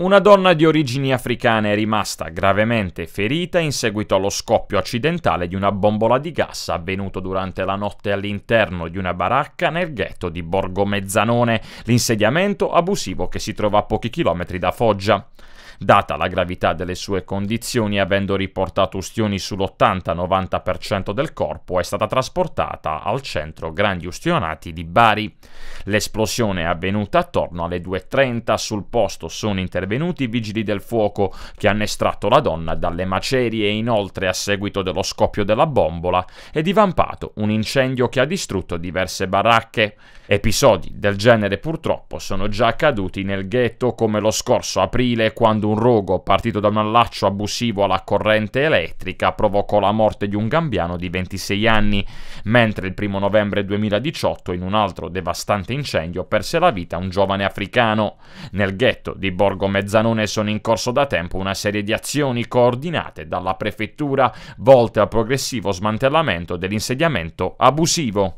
Una donna di origini africane è rimasta gravemente ferita in seguito allo scoppio accidentale di una bombola di gas avvenuto durante la notte all'interno di una baracca nel ghetto di Borgo Mezzanone, l'insediamento abusivo che si trova a pochi chilometri da Foggia. Data la gravità delle sue condizioni, avendo riportato ustioni sull'80-90% del corpo, è stata trasportata al centro Grandi Ustionati di Bari. L'esplosione è avvenuta attorno alle 2.30, sul posto sono intervenuti intervenuti i vigili del fuoco che hanno estratto la donna dalle macerie e inoltre a seguito dello scoppio della bombola è divampato un incendio che ha distrutto diverse baracche. Episodi del genere purtroppo sono già accaduti nel ghetto come lo scorso aprile quando un rogo partito da un allaccio abusivo alla corrente elettrica provocò la morte di un gambiano di 26 anni, mentre il 1 novembre 2018 in un altro devastante incendio perse la vita un giovane africano. Nel ghetto di Borgo Mezzanone sono in corso da tempo una serie di azioni coordinate dalla prefettura volte al progressivo smantellamento dell'insediamento abusivo.